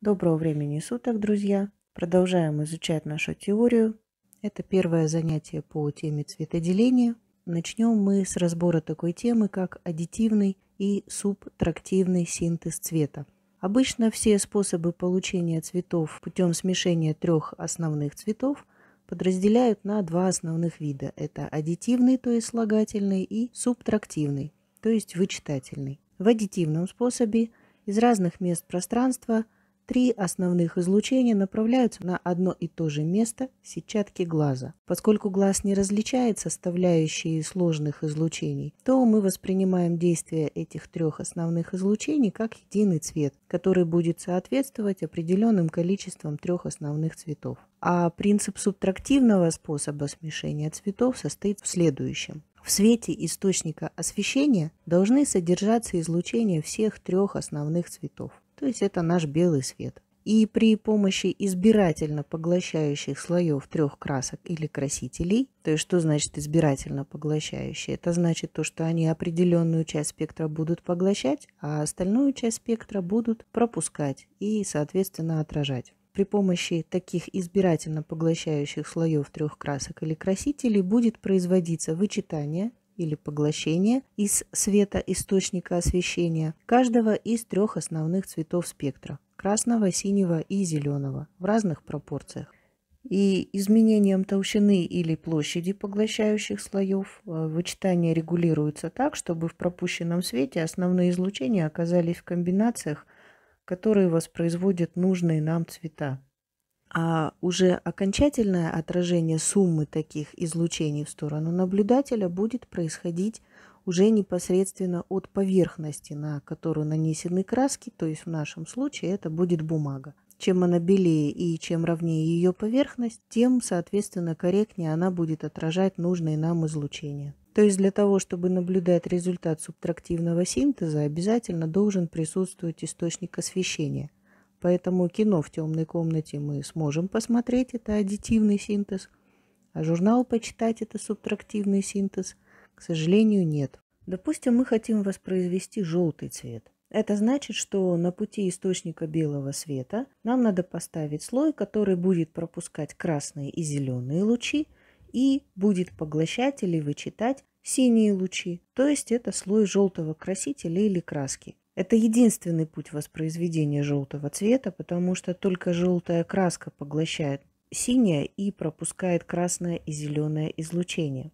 Доброго времени суток, друзья! Продолжаем изучать нашу теорию. Это первое занятие по теме цветоделения. Начнем мы с разбора такой темы, как аддитивный и субтрактивный синтез цвета. Обычно все способы получения цветов путем смешения трех основных цветов подразделяют на два основных вида. Это аддитивный, то есть слагательный, и субтрактивный, то есть вычитательный. В аддитивном способе из разных мест пространства – Три основных излучения направляются на одно и то же место сетчатки глаза. Поскольку глаз не различает составляющие сложных излучений, то мы воспринимаем действие этих трех основных излучений как единый цвет, который будет соответствовать определенным количествам трех основных цветов. А принцип субтрактивного способа смешения цветов состоит в следующем. В свете источника освещения должны содержаться излучения всех трех основных цветов то есть это наш белый свет. И при помощи избирательно поглощающих слоев трех красок или красителей, то есть что значит избирательно поглощающие? Это значит то, что они определенную часть спектра будут поглощать, а остальную часть спектра будут пропускать и, соответственно, отражать. При помощи таких избирательно поглощающих слоев трех красок или красителей будет производиться вычитание или поглощения из света источника освещения каждого из трех основных цветов спектра – красного, синего и зеленого в разных пропорциях. И изменением толщины или площади поглощающих слоев э, вычитания регулируется так, чтобы в пропущенном свете основные излучения оказались в комбинациях, которые воспроизводят нужные нам цвета а уже окончательное отражение суммы таких излучений в сторону наблюдателя будет происходить уже непосредственно от поверхности, на которую нанесены краски, то есть в нашем случае это будет бумага. Чем она белее и чем ровнее ее поверхность, тем, соответственно, корректнее она будет отражать нужные нам излучения. То есть для того, чтобы наблюдать результат субтрактивного синтеза, обязательно должен присутствовать источник освещения – Поэтому кино в темной комнате мы сможем посмотреть, это аддитивный синтез, а журнал почитать это субтрактивный синтез, к сожалению, нет. Допустим, мы хотим воспроизвести желтый цвет. Это значит, что на пути источника белого света нам надо поставить слой, который будет пропускать красные и зеленые лучи и будет поглощать или вычитать синие лучи, то есть это слой желтого красителя или краски. Это единственный путь воспроизведения желтого цвета, потому что только желтая краска поглощает синее и пропускает красное и зеленое излучение.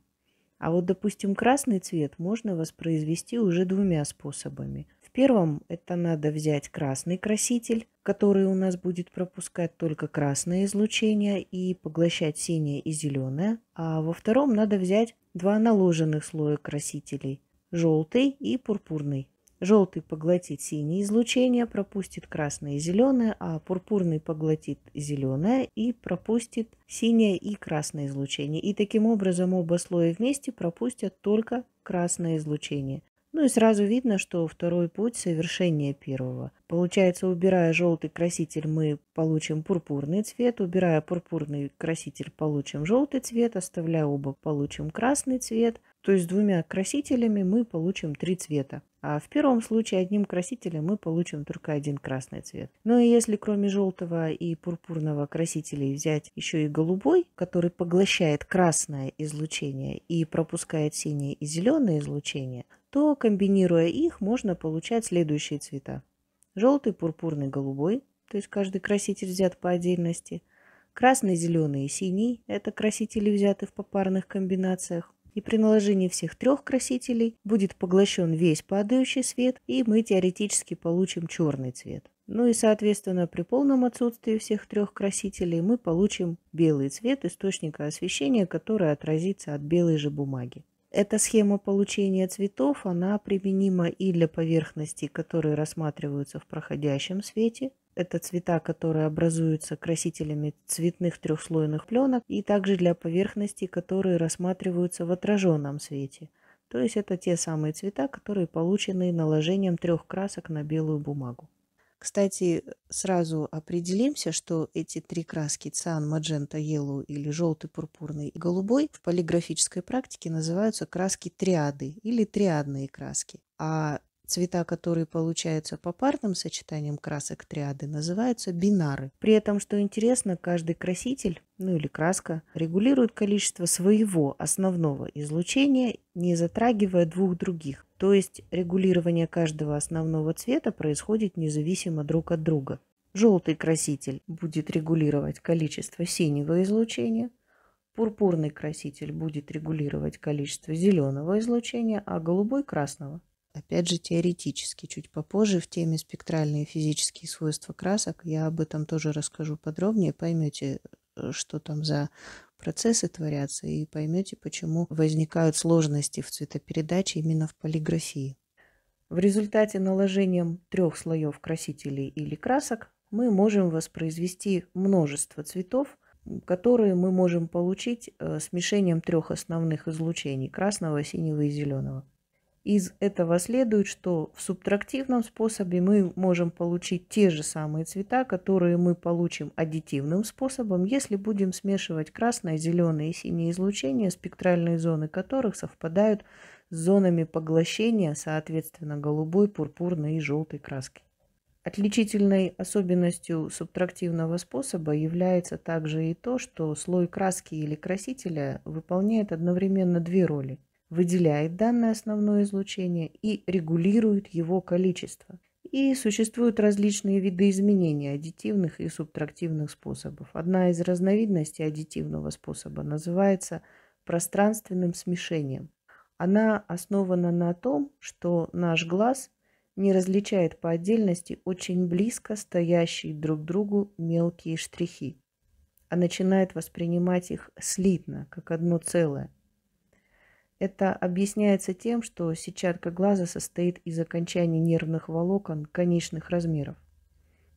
А вот, допустим, красный цвет можно воспроизвести уже двумя способами. В первом это надо взять красный краситель, который у нас будет пропускать только красное излучение и поглощать синее и зеленое. А во втором надо взять два наложенных слоя красителей – желтый и пурпурный. Желтый поглотит синее излучение, пропустит красное и зеленое, а пурпурный поглотит зеленое и пропустит синее и красное излучение. И таким образом оба слоя вместе пропустят только красное излучение. Ну и сразу видно, что второй путь совершение первого. Получается, убирая желтый краситель, мы получим пурпурный цвет, убирая пурпурный краситель, получим желтый цвет, оставляя оба, получим красный цвет. То есть двумя красителями мы получим три цвета. А в первом случае одним красителем мы получим только один красный цвет. Но ну если кроме желтого и пурпурного красителей взять еще и голубой, который поглощает красное излучение и пропускает синее и зеленое излучение, то комбинируя их можно получать следующие цвета. Желтый, пурпурный, голубой, то есть каждый краситель взят по отдельности. Красный, зеленый и синий – это красители, взяты в попарных комбинациях и при наложении всех трех красителей будет поглощен весь падающий свет, и мы теоретически получим черный цвет. Ну и, соответственно, при полном отсутствии всех трех красителей мы получим белый цвет источника освещения, который отразится от белой же бумаги. Эта схема получения цветов, она применима и для поверхностей, которые рассматриваются в проходящем свете, это цвета, которые образуются красителями цветных трехслойных пленок и также для поверхностей, которые рассматриваются в отраженном свете. То есть это те самые цвета, которые получены наложением трех красок на белую бумагу. Кстати, сразу определимся, что эти три краски циан, маджента, елу или желтый, пурпурный и голубой в полиграфической практике называются краски триады или триадные краски. А Цвета, которые получаются по парным сочетаниям красок триады, называются бинары. При этом, что интересно, каждый краситель, ну или краска, регулирует количество своего основного излучения, не затрагивая двух других. То есть регулирование каждого основного цвета происходит независимо друг от друга. Желтый краситель будет регулировать количество синего излучения, пурпурный краситель будет регулировать количество зеленого излучения, а голубой – красного – опять же, теоретически. Чуть попозже в теме спектральные физические свойства красок я об этом тоже расскажу подробнее, поймете, э, что там за процессы творятся, и поймете, почему возникают сложности в цветопередаче именно в полиграфии. В результате наложением трех слоев красителей или красок мы можем воспроизвести множество цветов, которые мы можем получить э, смешением трех основных излучений – красного, синего и зеленого. Из этого следует, что в субтрактивном способе мы можем получить те же самые цвета, которые мы получим аддитивным способом, если будем смешивать красное, зеленое и синее излучение, спектральные зоны которых совпадают с зонами поглощения, соответственно, голубой, пурпурной и желтой краски. Отличительной особенностью субтрактивного способа является также и то, что слой краски или красителя выполняет одновременно две роли выделяет данное основное излучение и регулирует его количество. И существуют различные виды изменений аддитивных и субтрактивных способов. Одна из разновидностей аддитивного способа называется пространственным смешением. Она основана на том, что наш глаз не различает по отдельности очень близко стоящие друг другу мелкие штрихи, а начинает воспринимать их слитно, как одно целое, это объясняется тем, что сетчатка глаза состоит из окончаний нервных волокон конечных размеров.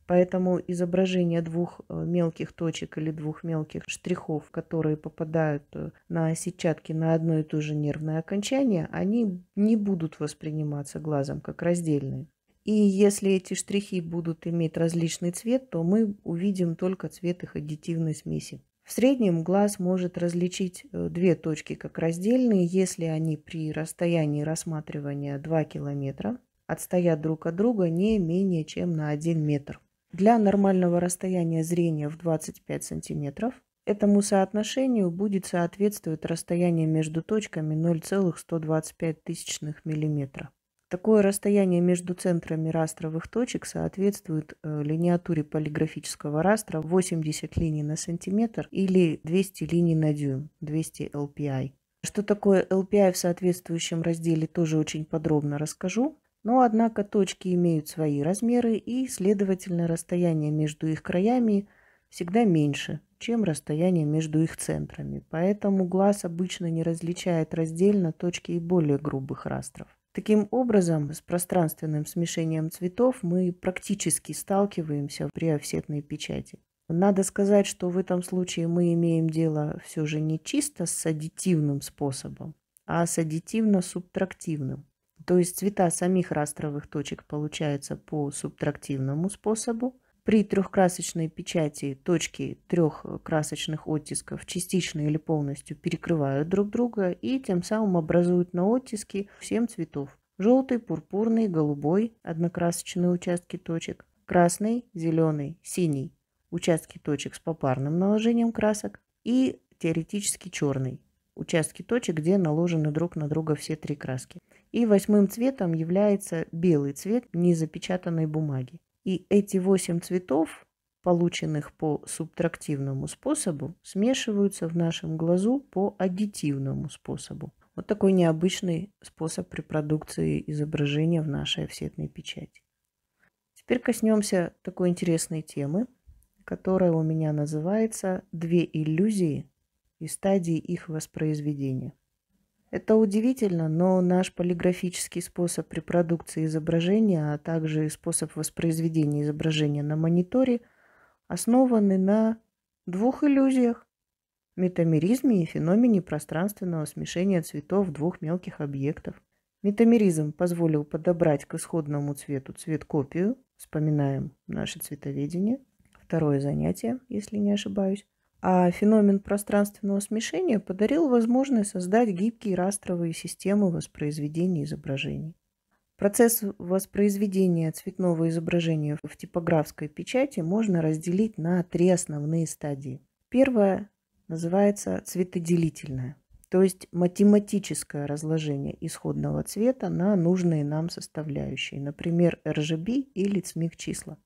Поэтому изображение двух э, мелких точек или двух мелких штрихов, которые попадают э, на сетчатки на одно и то же нервное окончание, они не будут восприниматься глазом как раздельные. И если эти штрихи будут иметь различный цвет, то мы увидим только цвет их аддитивной смеси. В среднем глаз может различить э, две точки как раздельные, если они при расстоянии рассматривания 2 километра отстоят друг от друга не менее чем на 1 метр. Для нормального расстояния зрения в 25 сантиметров этому соотношению будет соответствовать расстояние между точками 0,125 мм. Такое расстояние между центрами растровых точек соответствует э, линиатуре полиграфического растра 80 линий на сантиметр или 200 линий на дюйм, 200 LPI. Что такое LPI в соответствующем разделе тоже очень подробно расскажу. Но, однако, точки имеют свои размеры, и, следовательно, расстояние между их краями всегда меньше, чем расстояние между их центрами. Поэтому глаз обычно не различает раздельно точки и более грубых растров. Таким образом, с пространственным смешением цветов мы практически сталкиваемся при офсетной печати. Надо сказать, что в этом случае мы имеем дело все же не чисто с аддитивным способом, а с аддитивно-субтрактивным. То есть цвета самих растровых точек получаются по субтрактивному способу – при трехкрасочной печати точки трех красочных оттисков частично или полностью перекрывают друг друга и тем самым образуют на оттиске семь цветов. Желтый, пурпурный, голубой – однокрасочные участки точек, красный, зеленый, синий – участки точек с попарным наложением красок и теоретически черный – участки точек, где наложены друг на друга все три краски. И восьмым цветом является белый цвет незапечатанной бумаги. И эти восемь цветов, полученных по субтрактивному способу, смешиваются в нашем глазу по аддитивному способу. Вот такой необычный способ репродукции изображения в нашей офсетной печати. Теперь коснемся такой интересной темы, которая у меня называется «Две иллюзии и стадии их воспроизведения». Это удивительно, но наш полиграфический способ репродукции изображения, а также способ воспроизведения изображения на мониторе основаны на двух иллюзиях – метамеризме и феномене пространственного смешения цветов двух мелких объектов. Метамеризм позволил подобрать к исходному цвету цвет-копию, вспоминаем наше цветоведение, второе занятие, если не ошибаюсь, а феномен пространственного смешения подарил возможность создать гибкие растровые системы воспроизведения изображений. Процесс воспроизведения цветного изображения в типографской печати можно разделить на три основные стадии. Первая называется цветоделительная, то есть математическое разложение исходного цвета на нужные нам составляющие, например, RGB или цмик числа.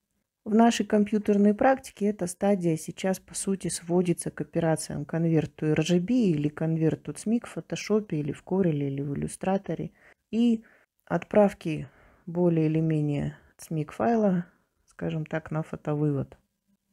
В нашей компьютерной практике эта стадия сейчас, по сути, сводится к операциям конверту RGB или конверту CMYK эм в фотошопе или в Corel или в иллюстраторе и отправки более или менее CMYK эм файла, скажем так, на фотовывод.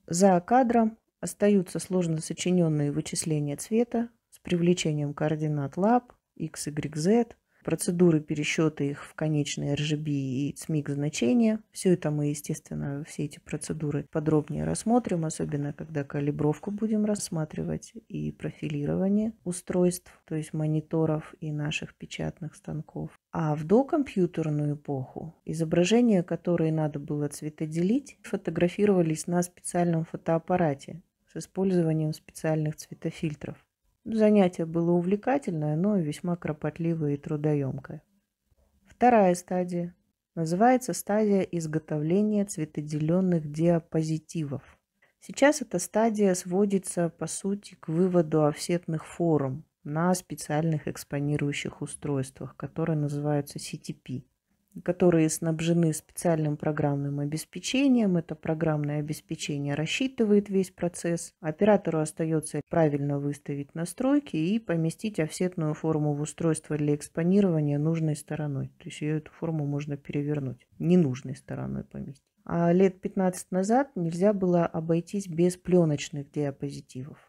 За кадром остаются сложно сочиненные вычисления цвета с привлечением координат Lab, x, y, z – процедуры пересчета их в конечные RGB и CMYK эм значения. Все это мы, естественно, все эти процедуры подробнее рассмотрим, особенно когда калибровку будем рассматривать и профилирование устройств, то есть мониторов и наших печатных станков. А в докомпьютерную эпоху изображения, которые надо было цветоделить, фотографировались на специальном фотоаппарате с использованием специальных цветофильтров. Занятие было увлекательное, но весьма кропотливое и трудоемкое. Вторая стадия. Называется стадия изготовления цветоделенных диапозитивов. Сейчас эта стадия сводится, по сути, к выводу офсетных форм на специальных экспонирующих устройствах, которые называются CTP которые снабжены специальным программным обеспечением. Это программное обеспечение рассчитывает весь процесс. Оператору остается правильно выставить настройки и поместить офсетную форму в устройство для экспонирования нужной стороной. То есть ее эту форму можно перевернуть, ненужной стороной поместить. А лет 15 назад нельзя было обойтись без пленочных диапозитивов.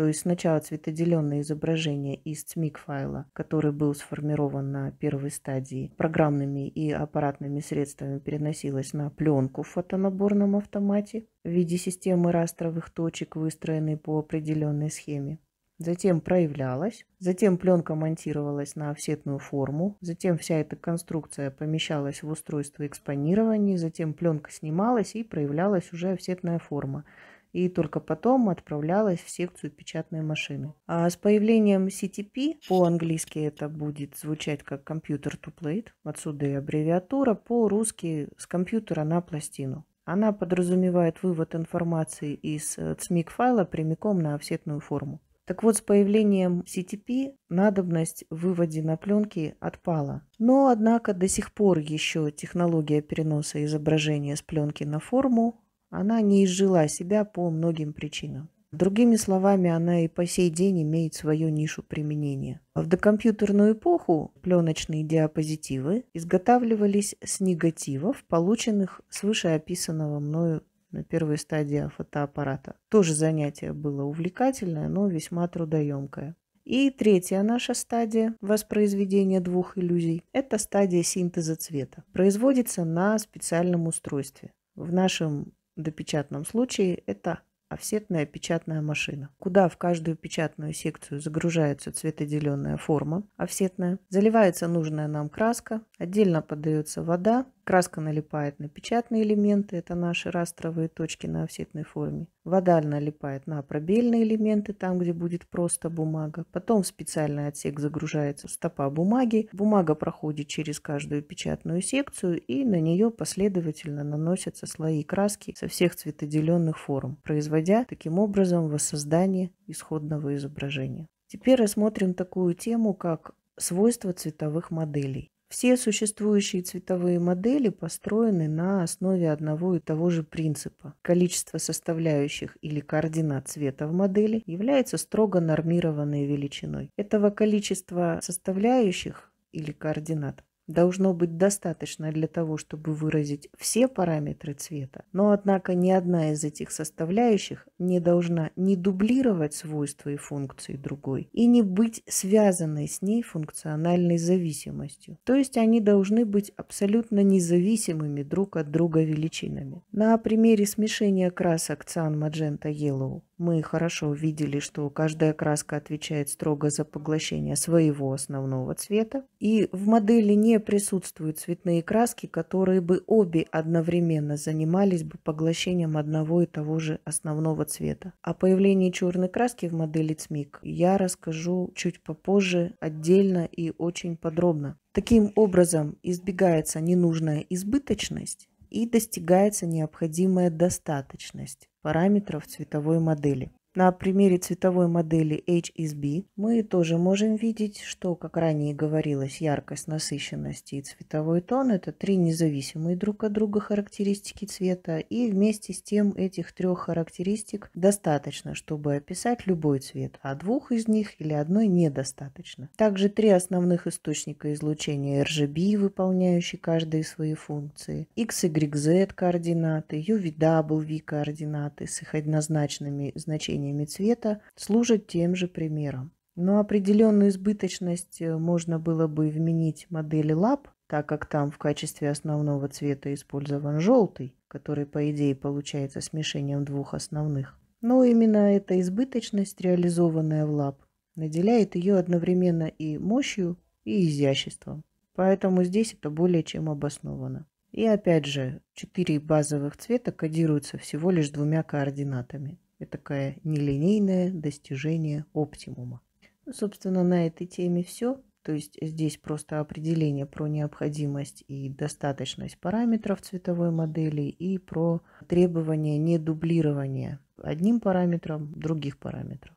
То есть сначала цветоделенное изображение из CMYK файла, который был сформирован на первой стадии, программными и аппаратными средствами переносилось на пленку в фотонаборном автомате в виде системы растровых точек, выстроенной по определенной схеме затем проявлялась, затем пленка монтировалась на офсетную форму, затем вся эта конструкция помещалась в устройство экспонирования, затем пленка снималась и проявлялась уже офсетная форма и только потом отправлялась в секцию печатной машины. А с появлением CTP, по-английски это будет звучать как Computer to plate, отсюда и аббревиатура, по-русски с компьютера на пластину. Она подразумевает вывод информации из CMYK-файла прямиком на офсетную форму. Так вот, с появлением CTP надобность в выводе на пленки отпала. Но, однако, до сих пор еще технология переноса изображения с пленки на форму она не изжила себя по многим причинам. Другими словами, она и по сей день имеет свою нишу применения. В докомпьютерную эпоху пленочные диапозитивы изготавливались с негативов, полученных с вышеописанного мною на первой стадии фотоаппарата. Тоже занятие было увлекательное, но весьма трудоемкое. И третья наша стадия воспроизведения двух иллюзий – это стадия синтеза цвета. Производится на специальном устройстве. В нашем допечатном случае это офсетная печатная машина, куда в каждую печатную секцию загружается цветоделенная форма офсетная, заливается нужная нам краска, отдельно подается вода, Краска налипает на печатные элементы, это наши растровые точки на офсетной форме. Вода налипает на пробельные элементы, там, где будет просто бумага. Потом в специальный отсек загружается стопа бумаги. Бумага проходит через каждую печатную секцию, и на нее последовательно наносятся слои краски со всех цветоделенных форм, производя таким образом воссоздание исходного изображения. Теперь рассмотрим такую тему, как свойства цветовых моделей. Все существующие цветовые модели построены на основе одного и того же принципа. Количество составляющих или координат цвета в модели является строго нормированной величиной. Этого количества составляющих или координат должно быть достаточно для того, чтобы выразить все параметры цвета, но однако ни одна из этих составляющих не должна не дублировать свойства и функции другой и не быть связанной с ней функциональной зависимостью. То есть они должны быть абсолютно независимыми друг от друга величинами. На примере смешения красок Cyan Magenta Yellow мы хорошо увидели, что каждая краска отвечает строго за поглощение своего основного цвета, и в модели не присутствуют цветные краски, которые бы обе одновременно занимались бы поглощением одного и того же основного цвета. О появлении черной краски в модели ЦМИК я расскажу чуть попозже отдельно и очень подробно. Таким образом избегается ненужная избыточность и достигается необходимая достаточность параметров цветовой модели. На примере цветовой модели HSB мы тоже можем видеть, что, как ранее говорилось, яркость, насыщенность и цветовой тон – это три независимые друг от друга характеристики цвета, и вместе с тем этих трех характеристик достаточно, чтобы описать любой цвет, а двух из них или одной недостаточно. Также три основных источника излучения RGB, выполняющие каждые свои функции, X, Y, Z координаты, UV, W координаты с их однозначными значениями значениями цвета служат тем же примером. Но определенную избыточность э, можно было бы вменить модели лап, так как там в качестве основного цвета использован желтый, который, по идее, получается смешением двух основных. Но именно эта избыточность, реализованная в лап, наделяет ее одновременно и мощью, и изяществом. Поэтому здесь это более чем обосновано. И опять же, четыре базовых цвета кодируются всего лишь двумя координатами. Это такое нелинейное достижение оптимума. Ну, собственно, на этой теме все. То есть здесь просто определение про необходимость и достаточность параметров цветовой модели и про требование не дублирования одним параметром других параметров.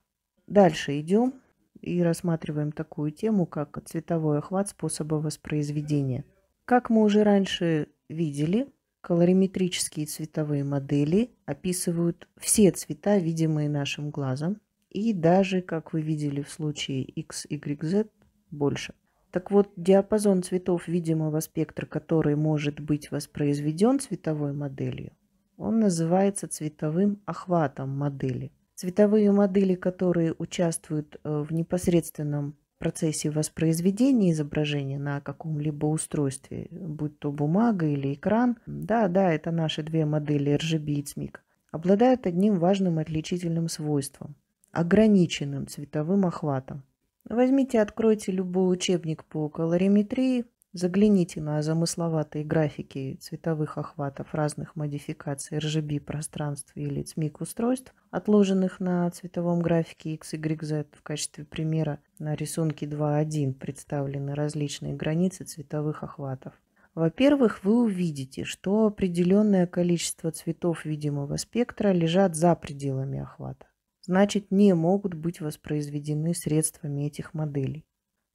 Дальше идем и рассматриваем такую тему, как цветовой охват способа воспроизведения. Как мы уже раньше видели, Калориметрические цветовые модели описывают все цвета, видимые нашим глазом, и даже, как вы видели в случае X, Y, Z, больше. Так вот, диапазон цветов видимого спектра, который может быть воспроизведен цветовой моделью, он называется цветовым охватом модели. Цветовые модели, которые участвуют э, в непосредственном процессе воспроизведения изображения на каком-либо устройстве, будь то бумага или экран. Да, да, это наши две модели RGB и CMYK эм обладают одним важным отличительным свойством – ограниченным цветовым охватом. Возьмите, откройте любой учебник по колориметрии, Загляните на замысловатые графики цветовых охватов разных модификаций RGB пространств или ЦМИК устройств, отложенных на цветовом графике XYZ в качестве примера на рисунке 2.1 представлены различные границы цветовых охватов. Во-первых, вы увидите, что определенное количество цветов видимого спектра лежат за пределами охвата. Значит, не могут быть воспроизведены средствами этих моделей.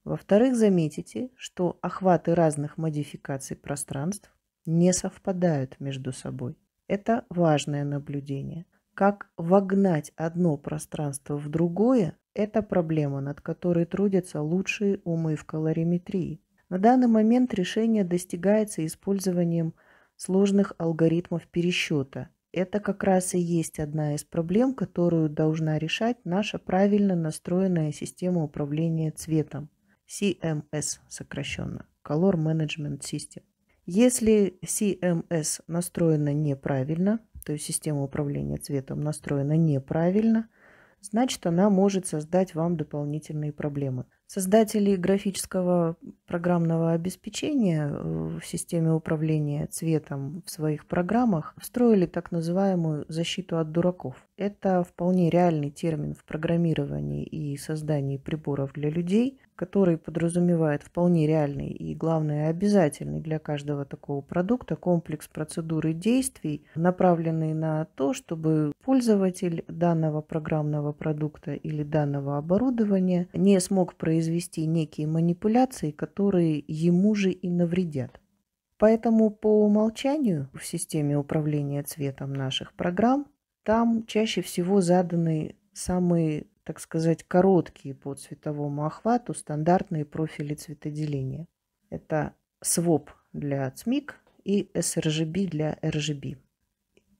Во-вторых, заметите, что охваты разных модификаций пространств не совпадают между собой. Это важное наблюдение. Как вогнать одно пространство в другое – это проблема, над которой трудятся лучшие умы в калориметрии. На данный момент решение достигается использованием сложных алгоритмов пересчета. Это как раз и есть одна из проблем, которую должна решать наша правильно настроенная система управления цветом. CMS сокращенно, Color Management System. Если CMS настроена неправильно, то есть система управления цветом настроена неправильно, значит она может создать вам дополнительные проблемы. Создатели графического программного обеспечения э, в системе управления цветом в своих программах встроили так называемую защиту от дураков. Это вполне реальный термин в программировании и создании приборов для людей, который подразумевает вполне реальный и, главное, обязательный для каждого такого продукта комплекс процедур и действий, направленный на то, чтобы пользователь данного программного продукта или данного оборудования не смог произвести некие манипуляции, которые ему же и навредят. Поэтому по умолчанию в системе управления цветом наших программ там чаще всего заданы самые так сказать, короткие по цветовому охвату стандартные профили цветоделения. Это SWOP для CMYK и sRGB для RGB.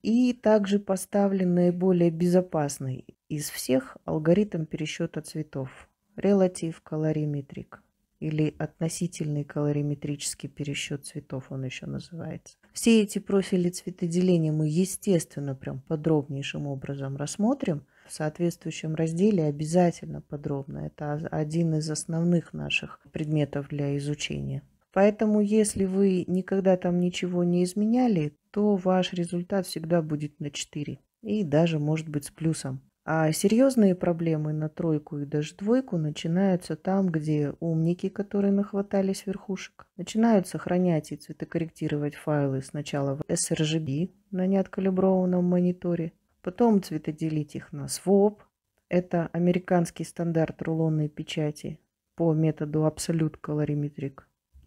И также поставлен наиболее безопасный из всех алгоритм пересчета цветов – Relative Colorimetric или относительный колориметрический пересчет цветов он еще называется. Все эти профили цветоделения мы, естественно, прям подробнейшим образом рассмотрим – в соответствующем разделе обязательно подробно. Это один из основных наших предметов для изучения. Поэтому, если вы никогда там ничего не изменяли, то ваш результат всегда будет на 4 и даже может быть с плюсом. А серьезные проблемы на тройку и даже двойку начинаются там, где умники, которые нахватались верхушек, начинают сохранять и цветокорректировать файлы сначала в sRGB на неоткалиброванном мониторе, Потом цветоделить их на своп. Это американский стандарт рулонной печати по методу Absolute Colorimetric.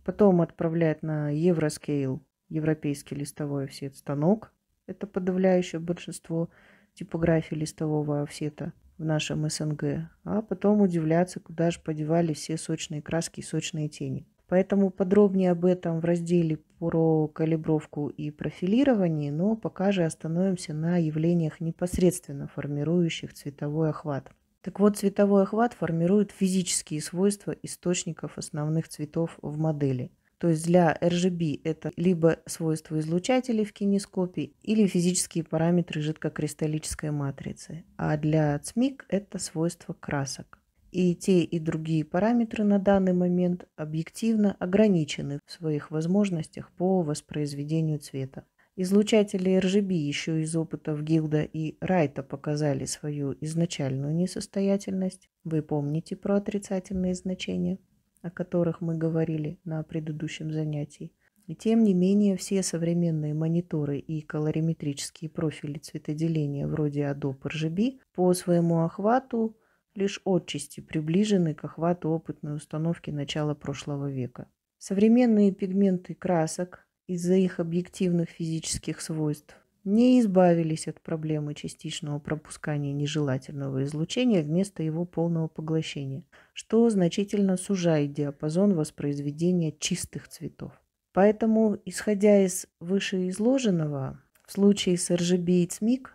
Потом отправлять на Евроскейл, европейский листовой офсет станок. Это подавляющее большинство типографий листового офсета в нашем СНГ. А потом удивляться, куда же подевали все сочные краски и сочные тени. Поэтому подробнее об этом в разделе про калибровку и профилирование, но пока же остановимся на явлениях непосредственно формирующих цветовой охват. Так вот, цветовой охват формирует физические свойства источников основных цветов в модели. То есть для RGB это либо свойства излучателей в кинескопе, или физические параметры жидкокристаллической матрицы, а для CMYK это свойства красок и те, и другие параметры на данный момент объективно ограничены в своих возможностях по воспроизведению цвета. Излучатели RGB еще из опытов Гилда и Райта показали свою изначальную несостоятельность. Вы помните про отрицательные значения, о которых мы говорили на предыдущем занятии. И тем не менее, все современные мониторы и колориметрические профили цветоделения вроде Adobe RGB по своему охвату лишь отчасти приближены к охвату опытной установки начала прошлого века. Современные пигменты красок из-за их объективных физических свойств не избавились от проблемы частичного пропускания нежелательного излучения вместо его полного поглощения, что значительно сужает диапазон воспроизведения чистых цветов. Поэтому, исходя из вышеизложенного, в случае с RGB и CMYK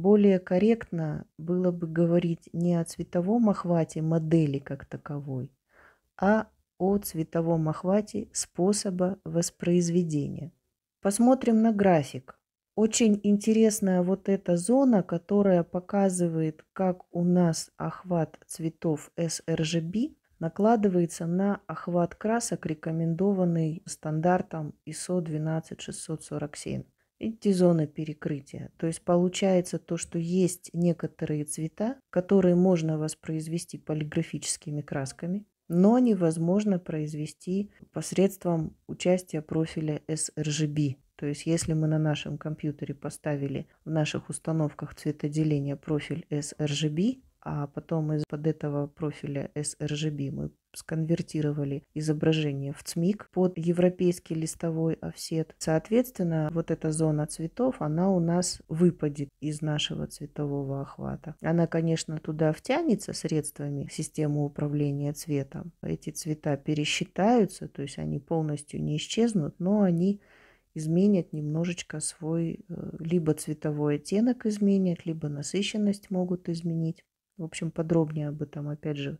более корректно было бы говорить не о цветовом охвате модели как таковой, а о цветовом охвате способа воспроизведения. Посмотрим на график. Очень интересная вот эта зона, которая показывает, как у нас охват цветов sRGB накладывается на охват красок, рекомендованный стандартом ISO 12647. Эти зоны перекрытия. То есть получается то, что есть некоторые цвета, которые можно воспроизвести полиграфическими красками, но невозможно произвести посредством участия профиля sRGB. То есть если мы на нашем компьютере поставили в наших установках цветоделения профиль sRGB, а потом из под этого профиля sRGB мы сконвертировали изображение в ЦМИК под европейский листовой офсет. Соответственно, вот эта зона цветов, она у нас выпадет из нашего цветового охвата. Она, конечно, туда втянется средствами системы управления цветом. Эти цвета пересчитаются, то есть они полностью не исчезнут, но они изменят немножечко свой э, либо цветовой оттенок изменят, либо насыщенность могут изменить. В общем, подробнее об этом, опять же,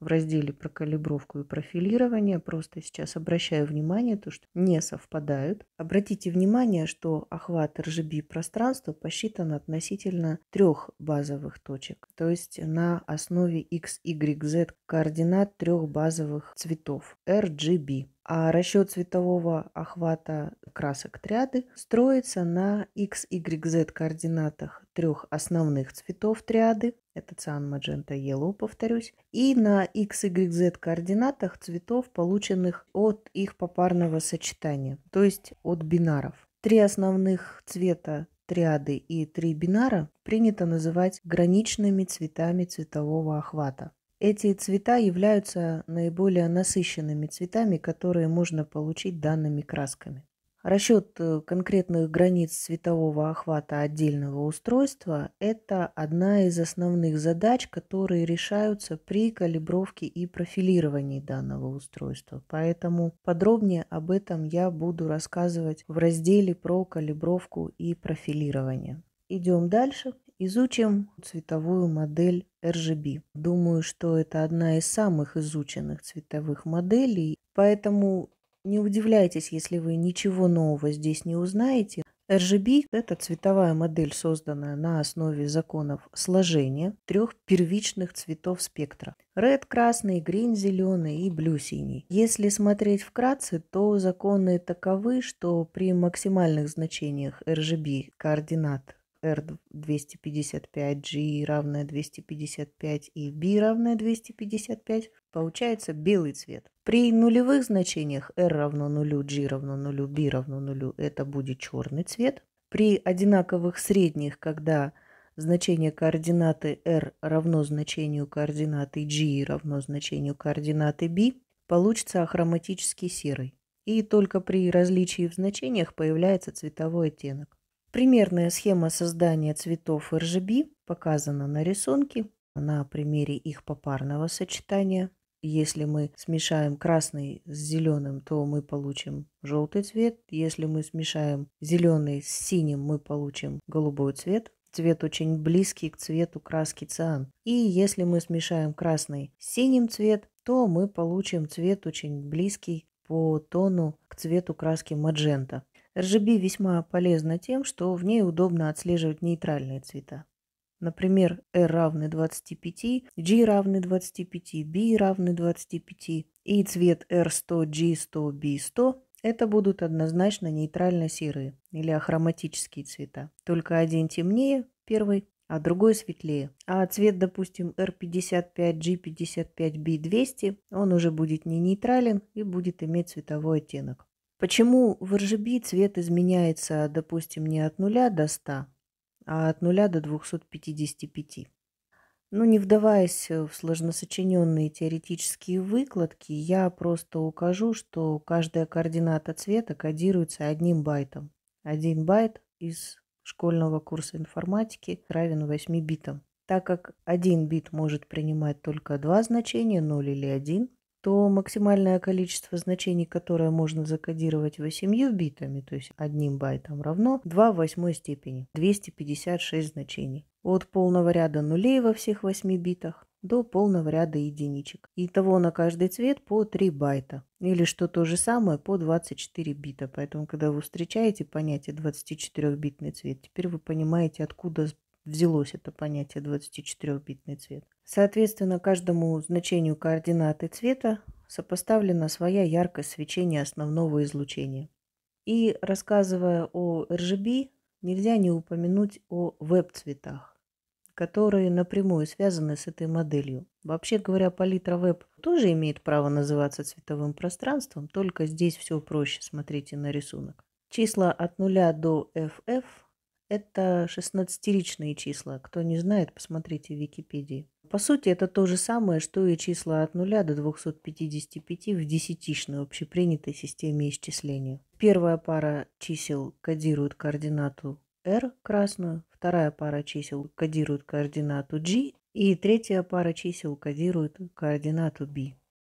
в разделе про калибровку и профилирование. Просто сейчас обращаю внимание, то, что не совпадают. Обратите внимание, что охват RGB пространства посчитан относительно трех базовых точек, то есть на основе X, Y, Z координат трех базовых цветов RGB. А расчет цветового охвата красок триады строится на x, y, z координатах трех основных цветов триады. Это циан, маджента, yellow, повторюсь. И на x, y, z координатах цветов, полученных от их попарного сочетания, то есть от бинаров. Три основных цвета триады и три бинара принято называть граничными цветами цветового охвата. Эти цвета являются наиболее насыщенными цветами, которые можно получить данными красками. Расчет э, конкретных границ цветового охвата отдельного устройства – это одна из основных задач, которые решаются при калибровке и профилировании данного устройства. Поэтому подробнее об этом я буду рассказывать в разделе про калибровку и профилирование. Идем дальше. Изучим цветовую модель RGB. Думаю, что это одна из самых изученных цветовых моделей, поэтому не удивляйтесь, если вы ничего нового здесь не узнаете. RGB – это цветовая модель, созданная на основе законов сложения трех первичных цветов спектра. Red – красный, green – зеленый и blue – синий. Если смотреть вкратце, то законы таковы, что при максимальных значениях RGB координат R255G равное 255 и B равное 255, получается белый цвет. При нулевых значениях R равно нулю, G равно нулю, B равно нулю это будет черный цвет. При одинаковых средних, когда значение координаты R равно значению координаты G равно значению координаты B, получится ахроматический серый. И только при различии в значениях появляется цветовой оттенок. Примерная схема создания цветов RGB показана на рисунке на примере их попарного сочетания. Если мы смешаем красный с зеленым, то мы получим желтый цвет. Если мы смешаем зеленый с синим, мы получим голубой цвет. Цвет очень близкий к цвету краски циан. И если мы смешаем красный с синим цвет, то мы получим цвет очень близкий по тону к цвету краски маджента. RGB весьма полезна тем, что в ней удобно отслеживать нейтральные цвета. Например, R равны 25, G равны 25, B равны 25 и цвет R100, G100, B100 это будут однозначно нейтрально-серые или ахроматические цвета. Только один темнее, первый, а другой светлее. А цвет, допустим, R55, G55, B200, он уже будет не нейтрален и будет иметь цветовой оттенок. Почему в RGB цвет изменяется, допустим, не от 0 до 100, а от 0 до 255? Ну, не вдаваясь в сложносочиненные теоретические выкладки, я просто укажу, что каждая координата цвета кодируется одним байтом. Один байт из школьного курса информатики равен 8 битам. Так как один бит может принимать только два значения, 0 или 1, то максимальное количество значений, которое можно закодировать в битами, то есть одним байтом равно 2 в восьмой степени, 256 значений. От полного ряда нулей во всех 8 битах до полного ряда единичек. Итого на каждый цвет по 3 байта. Или что то же самое по 24 бита. Поэтому, когда вы встречаете понятие 24-битный цвет, теперь вы понимаете, откуда взялось это понятие 24-битный цвет. Соответственно, каждому значению координаты цвета сопоставлена своя яркость свечения основного излучения. И рассказывая о RGB, нельзя не упомянуть о веб-цветах которые напрямую связаны с этой моделью. Вообще говоря, палитра веб тоже имеет право называться цветовым пространством, только здесь все проще, смотрите на рисунок. Числа от 0 до FF это 16-ричные числа. Кто не знает, посмотрите в Википедии. По сути, это то же самое, что и числа от 0 до 255 в десятичной общепринятой системе исчисления. Первая пара чисел кодирует координату R красную, вторая пара чисел кодирует координату G, и третья пара чисел кодирует координату B.